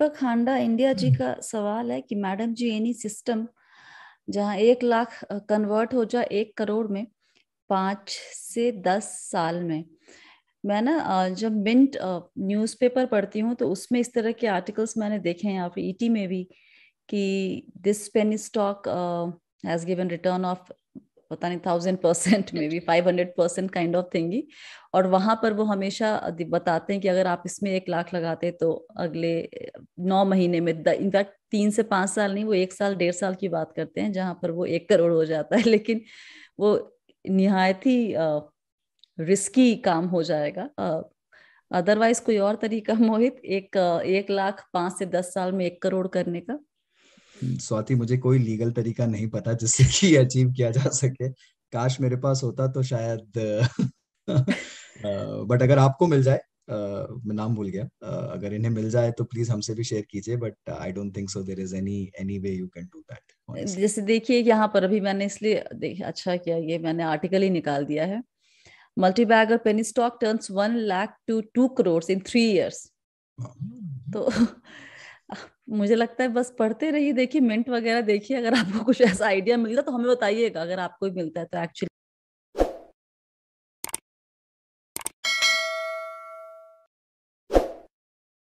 दीपक हांडा India जी हम्म। का सवाल है कि मैडम जी एनी सिस्टम जहां एक लाख कन्वर्ट हो जाए एक करोड़ में पांच से दस साल में मैं ना जब मिंट न्यूज़पेपर पढ़ती हूँ तो उसमें इस तरह के आर्टिकल्स मैंने देखे हैं आप ईटी e में भी कि this penny stock has given return of पता नहीं thousand percent may be five hundred percent kind of thing और वहां पर वो हमेशा बताते हैं कि अगर आप इसमें एक लाख लगाते तो अगले नौ महीने में इनफैक्ट तीन से पांच साल नहीं वो एक साल डेढ़ साल की बात करते हैं जहां पर वो एक करोड़ हो जाता है लेकिन वो निहायत ही रिस्की काम हो जाएगा अदरवाइज कोई और तरीका मोहित एक एक लाख पांच से दस साल में एक करोड़ करने का स्वाति मुझे कोई लीगल तरीका नहीं पता जिससे कि अचीव किया जा सके काश मेरे पास होता तो शायद बट अगर आपको मिल जाए मैं नाम भूल गया अगर इन्हें मिल जाए तो प्लीज हमसे भी शेयर कीजिए but I don't think so there is any any way you can do that जैसे देखिए यहाँ पर अभी मैंने इसलिए देखिए अच्छा किया ये मैंने आर्टिकल ही निकाल दिया है मल्टी और penny stock turns one lakh to two crore in three years तो मुझे लगता है बस पढ़ते रहिए देखिए मिंट वगैरह देखिए अगर आपको कुछ ऐसा आइडिया मिलता तो हमें बताइएगा अगर आपको मिलता है तो एक्चुअली